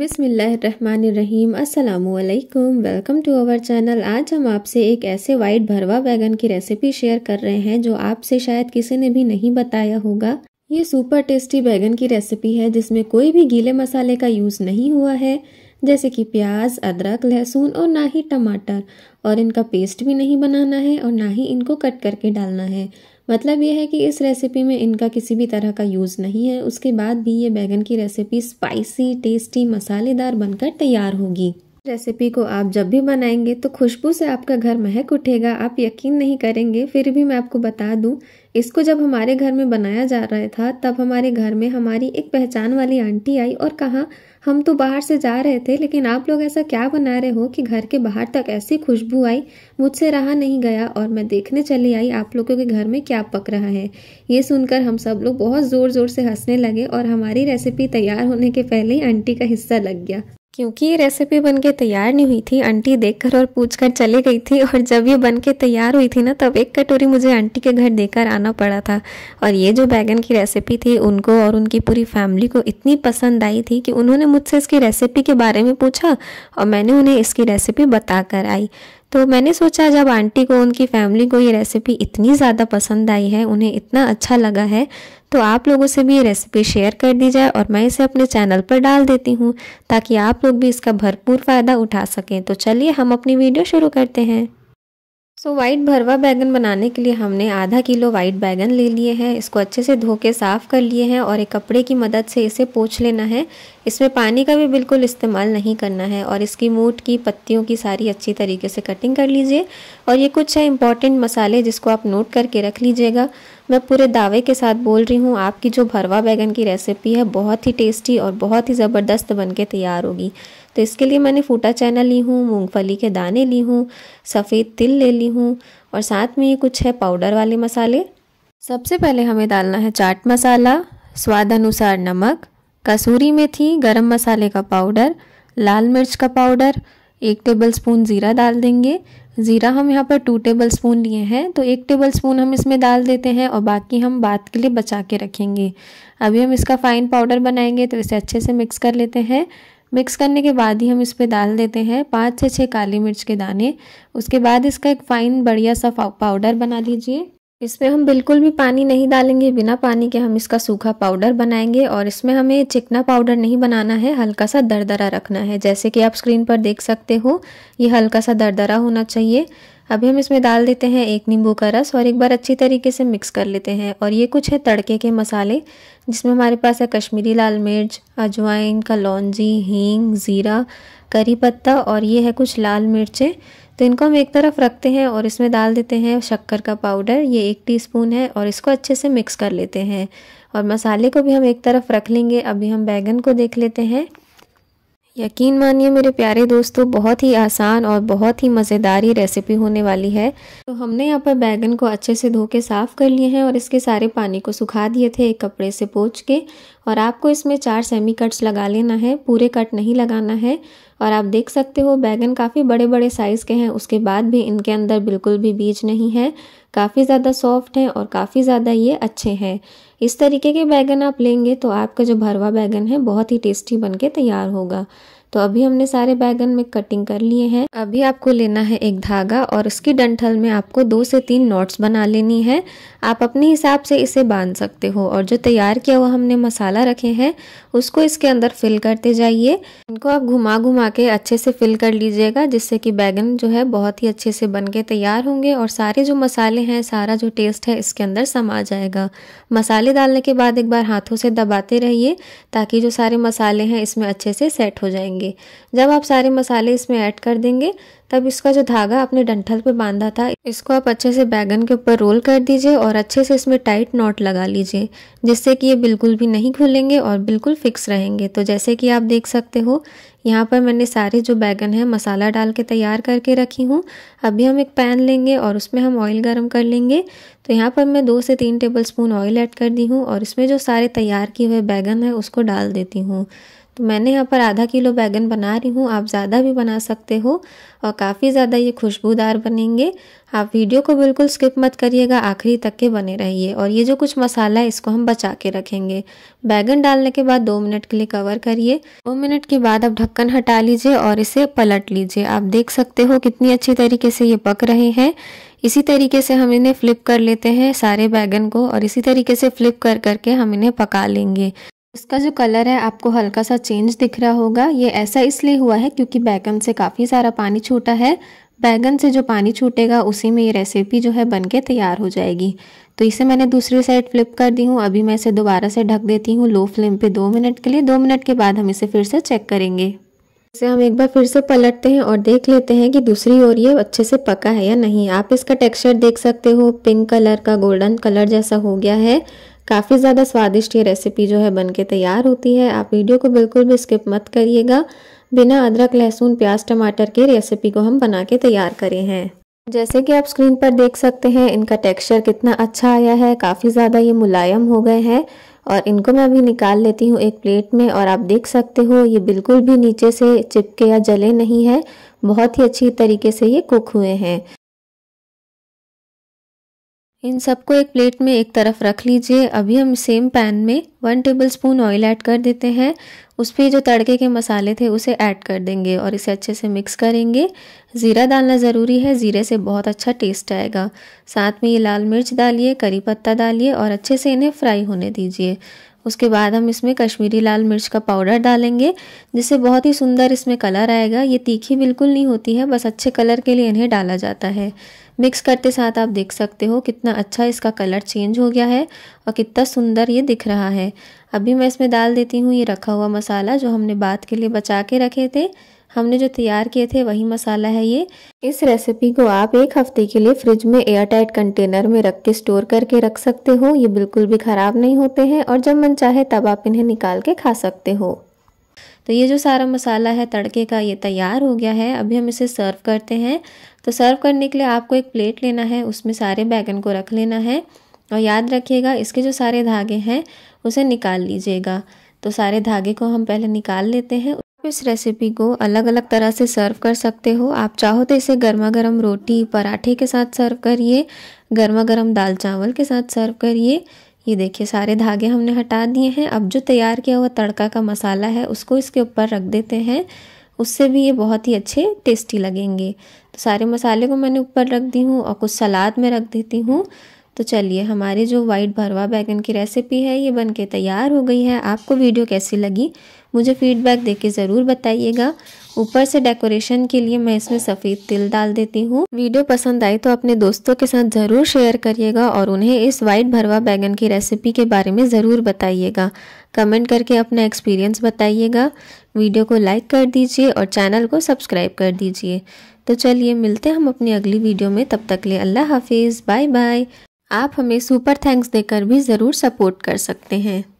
बिसमीम अल्लाम welcome to our channel आज हम आपसे एक ऐसे वाइट भरवा बैगन की रेसिपी शेयर कर रहे हैं जो आपसे शायद किसी ने भी नहीं बताया होगा ये सुपर टेस्टी बैगन की रेसिपी है जिसमें कोई भी गीले मसाले का यूज़ नहीं हुआ है जैसे कि प्याज अदरक लहसुन और ना ही टमाटर और इनका पेस्ट भी नहीं बनाना है और ना ही इनको कट करके डालना है मतलब यह है कि इस रेसिपी में इनका किसी भी तरह का यूज़ नहीं है उसके बाद भी ये बैगन की रेसिपी स्पाइसी टेस्टी मसालेदार बनकर तैयार होगी रेसिपी को आप जब भी बनाएंगे तो खुशबू से आपका घर महक उठेगा आप यकीन नहीं करेंगे फिर भी मैं आपको बता दूं इसको जब हमारे घर में बनाया जा रहा था तब हमारे घर में हमारी एक पहचान वाली आंटी आई और कहा हम तो बाहर से जा रहे थे लेकिन आप लोग ऐसा क्या बना रहे हो कि घर के बाहर तक ऐसी खुशबू आई मुझसे रहा नहीं गया और मैं देखने चली आई आप लोगों के घर में क्या पक रहा है ये सुनकर हम सब लोग बहुत ज़ोर ज़ोर से हंसने लगे और हमारी रेसिपी तैयार होने के पहले ही आंटी का हिस्सा लग गया क्योंकि ये रेसिपी बन के तैयार नहीं हुई थी आंटी देखकर और पूछकर चले गई थी और जब ये बन के तैयार हुई थी ना तब एक कटोरी मुझे आंटी के घर देकर आना पड़ा था और ये जो बैगन की रेसिपी थी उनको और उनकी पूरी फैमिली को इतनी पसंद आई थी कि उन्होंने मुझसे इसकी रेसिपी के बारे में पूछा और मैंने उन्हें इसकी रेसिपी बता कर आई तो मैंने सोचा जब आंटी को उनकी फैमिली को ये रेसिपी इतनी ज़्यादा पसंद आई है उन्हें इतना अच्छा लगा है तो आप लोगों से भी ये रेसिपी शेयर कर दी जाए और मैं इसे अपने चैनल पर डाल देती हूँ ताकि आप लोग भी इसका भरपूर फ़ायदा उठा सकें तो चलिए हम अपनी वीडियो शुरू करते हैं सो so, वाइट भरवा बैगन बनाने के लिए हमने आधा किलो वाइट बैगन ले लिए हैं इसको अच्छे से धो के साफ़ कर लिए हैं और एक कपड़े की मदद से इसे पोछ लेना है इसमें पानी का भी बिल्कुल इस्तेमाल नहीं करना है और इसकी मूट की पत्तियों की सारी अच्छी तरीके से कटिंग कर लीजिए और ये कुछ है इंपॉर्टेंट मसाले जिसको आप नोट करके रख लीजिएगा मैं पूरे दावे के साथ बोल रही हूँ आपकी जो भरवा बैगन की रेसिपी है बहुत ही टेस्टी और बहुत ही ज़बरदस्त बन के तैयार होगी तो इसके लिए मैंने फूटा चना ली हूँ मूँगफली के दाने ली हूँ सफ़ेद तिल ले ली हूँ और साथ में ये कुछ है पाउडर वाले मसाले सबसे पहले हमें डालना है चाट मसाला स्वाद अनुसार नमक कसूरी मेथी गरम मसाले का पाउडर लाल मिर्च का पाउडर एक टेबल स्पून ज़ीरा डाल देंगे ज़ीरा हम यहाँ पर टू टेबल स्पून लिए हैं तो एक टेबल स्पून हम इसमें डाल देते हैं और बाकी हम बाद के लिए बचा के रखेंगे अभी हम इसका फ़ाइन पाउडर बनाएंगे तो इसे अच्छे से मिक्स कर लेते हैं मिक्स करने के बाद ही हम इस पर डाल देते हैं पाँच से छः काली मिर्च के दाने उसके बाद इसका एक फ़ाइन बढ़िया सा पाउडर बना लीजिए इसमें हम बिल्कुल भी पानी नहीं डालेंगे बिना पानी के हम इसका सूखा पाउडर बनाएंगे और इसमें हमें चिकना पाउडर नहीं बनाना है हल्का सा दरदरा रखना है जैसे कि आप स्क्रीन पर देख सकते हो ये हल्का सा दरदरा होना चाहिए अभी हम इसमें डाल देते हैं एक नींबू का रस और एक बार अच्छी तरीके से मिक्स कर लेते हैं और ये कुछ है तड़के के मसाले जिसमें हमारे पास है कश्मीरी लाल मिर्च अजवाइन कलौजी हींग ज़ीरा करी पत्ता और ये है कुछ लाल मिर्चें तो इनको हम एक तरफ रखते हैं और इसमें डाल देते हैं शक्कर का पाउडर ये एक टीस्पून है और इसको अच्छे से मिक्स कर लेते हैं और मसाले को भी हम एक तरफ रख लेंगे अभी हम बैगन को देख लेते हैं यकीन मानिए मेरे प्यारे दोस्तों बहुत ही आसान और बहुत ही मज़ेदार ये रेसिपी होने वाली है तो हमने यहाँ पर बैगन को अच्छे से धो के साफ़ कर लिए हैं और इसके सारे पानी को सुखा दिए थे एक कपड़े से पोच के और आपको इसमें चार सेमी कट्स लगा लेना है पूरे कट नहीं लगाना है और आप देख सकते हो बैगन काफ़ी बड़े बड़े साइज़ के हैं उसके बाद भी इनके अंदर बिल्कुल भी बीज नहीं है काफ़ी ज़्यादा सॉफ्ट हैं और काफ़ी ज़्यादा ये अच्छे हैं इस तरीके के बैगन आप लेंगे तो आपका जो भरवा बैगन है बहुत ही टेस्टी बन के तैयार होगा तो अभी हमने सारे बैगन में कटिंग कर लिए हैं अभी आपको लेना है एक धागा और उसकी डंठल में आपको दो से तीन नोट्स बना लेनी है आप अपने हिसाब से इसे बांध सकते हो और जो तैयार किया हुआ हमने मसाला रखे हैं उसको इसके अंदर फिल करते जाइए इनको आप घुमा घुमा के अच्छे से फिल कर लीजिएगा जिससे कि बैगन जो है बहुत ही अच्छे से बन के तैयार होंगे और सारे जो मसाले हैं सारा जो टेस्ट है इसके अंदर समा जाएगा मसाले डालने के बाद एक बार हाथों से दबाते रहिए ताकि जो सारे मसाले हैं इसमें अच्छे से सेट हो जाएंगे देंगे जब आप सारे मसाले इसमें ऐड कर देंगे तब इसका जो धागा आपने डंठल पे बांधा था इसको आप अच्छे से बैगन के ऊपर रोल कर दीजिए और अच्छे से इसमें टाइट नॉट लगा लीजिए जिससे कि ये बिल्कुल भी नहीं खुलेंगे और बिल्कुल फिक्स रहेंगे तो जैसे कि आप देख सकते हो यहाँ पर मैंने सारे जो बैगन है मसाला डाल के तैयार करके रखी हूँ अभी हम एक पैन लेंगे और उसमें हम ऑयल गर्म कर लेंगे तो यहाँ पर मैं दो से तीन टेबल स्पून ऑयल ऐड कर दी हूँ और इसमें जो सारे तैयार किए हुए बैगन है उसको डाल देती हूँ तो मैंने यहाँ पर आधा किलो बैगन बना रही हूँ आप ज़्यादा भी बना सकते हो और काफ़ी ज़्यादा ये खुशबूदार बनेंगे आप वीडियो को बिल्कुल स्किप मत करिएगा आखिरी तक के बने रहिए और ये जो कुछ मसाला है इसको हम बचा के रखेंगे बैगन डालने के बाद दो मिनट के लिए कवर करिए दो मिनट के बाद आप ढक्कन हटा लीजिए और इसे पलट लीजिए आप देख सकते हो कितनी अच्छी तरीके से ये पक रहे हैं इसी तरीके से हम इन्हें फ्लिप कर लेते हैं सारे बैगन को और इसी तरीके से फ्लिप कर करके हम इन्हें पका लेंगे इसका जो कलर है आपको हल्का सा चेंज दिख रहा होगा ये ऐसा इसलिए हुआ है क्योंकि बैगन से काफ़ी सारा पानी छूटा है बैगन से जो पानी छूटेगा उसी में ये रेसिपी जो है बनके तैयार हो जाएगी तो इसे मैंने दूसरी साइड फ्लिप कर दी हूँ अभी मैं इसे दोबारा से ढक देती हूँ लो फ्लेम पे दो मिनट के लिए दो मिनट के बाद हम इसे फिर से चेक करेंगे इसे हम एक बार फिर से पलटते हैं और देख लेते हैं कि दूसरी ओर ये अच्छे से पका है या नहीं आप इसका टेक्स्चर देख सकते हो पिंक कलर का गोल्डन कलर जैसा हो गया है काफ़ी ज़्यादा स्वादिष्ट ये रेसिपी जो है बन के तैयार होती है आप वीडियो को बिल्कुल भी स्किप मत करिएगा बिना अदरक लहसुन प्याज टमाटर के रेसिपी को हम बना के तैयार करे हैं जैसे कि आप स्क्रीन पर देख सकते हैं इनका टेक्सचर कितना अच्छा आया है काफ़ी ज़्यादा ये मुलायम हो गए हैं और इनको मैं अभी निकाल लेती हूँ एक प्लेट में और आप देख सकते हो ये बिल्कुल भी नीचे से चिपके या जले नहीं है बहुत ही अच्छी तरीके से ये कुक हुए हैं इन सबको एक प्लेट में एक तरफ रख लीजिए अभी हम सेम पैन में one tablespoon oil add कर देते हैं उस पर जो तड़के के मसाले थे उसे ऐड कर देंगे और इसे अच्छे से मिक्स करेंगे ज़ीरा डालना ज़रूरी है ज़ीरे से बहुत अच्छा टेस्ट आएगा साथ में ये लाल मिर्च डालिए करी पत्ता डालिए और अच्छे से इन्हें फ्राई होने दीजिए उसके बाद हम इसमें कश्मीरी लाल मिर्च का पाउडर डालेंगे जिससे बहुत ही सुंदर इसमें कलर आएगा ये तीखी बिल्कुल नहीं होती है बस अच्छे कलर के लिए इन्हें डाला जाता है मिक्स करते साथ आप देख सकते हो कितना अच्छा इसका कलर चेंज हो गया है और कितना सुंदर ये दिख रहा है अभी मैं इसमें डाल देती हूँ ये रखा हुआ मसाला जो हमने बात के लिए बचा के रखे थे हमने जो तैयार किए थे वही मसाला है ये इस रेसिपी को आप एक हफ्ते के लिए फ्रिज में एयरटाइट कंटेनर में रख के स्टोर करके रख सकते हो ये बिल्कुल भी ख़राब नहीं होते हैं और जब मन चाहे तब आप इन्हें निकाल के खा सकते हो तो ये जो सारा मसाला है तड़के का ये तैयार हो गया है अभी हम इसे सर्व करते हैं तो सर्व करने के लिए आपको एक प्लेट लेना है उसमें सारे बैगन को रख लेना है और याद रखिएगा इसके जो सारे धागे हैं उसे निकाल लीजिएगा तो सारे धागे को हम पहले निकाल लेते हैं इस रेसिपी को अलग अलग तरह से सर्व कर सकते हो आप चाहो तो इसे गर्मा गर्म रोटी पराठे के साथ सर्व करिए गर्मा गर्म दाल चावल के साथ सर्व करिए ये देखिए सारे धागे हमने हटा दिए हैं अब जो तैयार किया हुआ तड़का का मसाला है उसको इसके ऊपर रख देते हैं उससे भी ये बहुत ही अच्छे टेस्टी लगेंगे तो सारे मसाले को मैंने ऊपर रख दी हूँ और कुछ सलाद में रख देती हूँ तो चलिए हमारे जो वाइट भरवा बैगन की रेसिपी है ये बन के तैयार हो गई है आपको वीडियो कैसी लगी मुझे फीडबैक दे के ज़रूर बताइएगा ऊपर से डेकोरेशन के लिए मैं इसमें सफ़ेद तिल डाल देती हूँ वीडियो पसंद आई तो अपने दोस्तों के साथ ज़रूर शेयर करिएगा और उन्हें इस वाइट भरवा बैगन की रेसिपी के बारे में ज़रूर बताइएगा कमेंट करके अपना एक्सपीरियंस बताइएगा वीडियो को लाइक कर दीजिए और चैनल को सब्सक्राइब कर दीजिए तो चलिए मिलते हैं हम अपनी अगली वीडियो में तब तक ले अल्लाह हाफिज़ बाय बाय आप हमें सुपर थैंक्स देकर भी ज़रूर सपोर्ट कर सकते हैं